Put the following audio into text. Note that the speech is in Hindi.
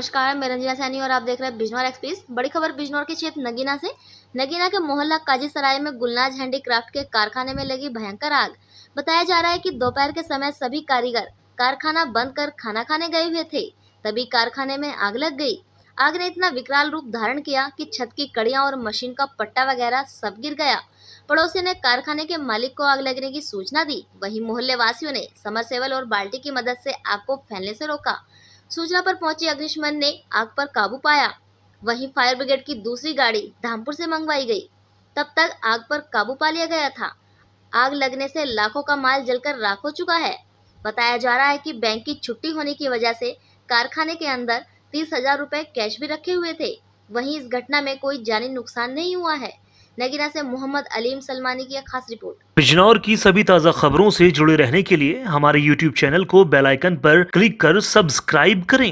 नमस्कार मैं रंजना सैनी और आप देख रहे हैं बिजनौर एक्सप्रेस बड़ी खबर बिजनौर के क्षेत्र नगीना से नगीना के मोहल्ला काजीसराय में गुलनाज हैंडीक्राफ्ट के कारखाने में लगी भयंकर आग बताया जा रहा है कि दोपहर के समय सभी कारीगर कारखाना बंद कर खाना खाने गए हुए थे तभी कारखाने में आग लग गई आग ने इतना विकराल रूप धारण किया कि छत की कड़ियाँ और मशीन का पट्टा वगैरह सब गिर गया पड़ोसी ने कारखाने के मालिक को आग लगने की सूचना दी वहीं मोहल्ले वासियों ने सेवल और बाल्टी की मदद से आग को फैलने से रोका सूचना पर पहुंचे अग्निशमन ने आग पर काबू पाया वहीं फायर ब्रिगेड की दूसरी गाड़ी धामपुर से मंगवाई गई तब तक आग पर काबू पा लिया गया था आग लगने से लाखों का माल जलकर राख हो चुका है बताया जा रहा है कि बैंक की छुट्टी होने की वजह से कारखाने के अंदर तीस हजार रुपए कैश भी रखे हुए थे वहीं इस घटना में कोई जानी नुकसान नहीं हुआ है नगीना से मोहम्मद अलीम सलमानी की एक खास रिपोर्ट बिजनौर की सभी ताज़ा खबरों से जुड़े रहने के लिए हमारे यूट्यूब चैनल को बेलाइकन पर क्लिक कर सब्सक्राइब करें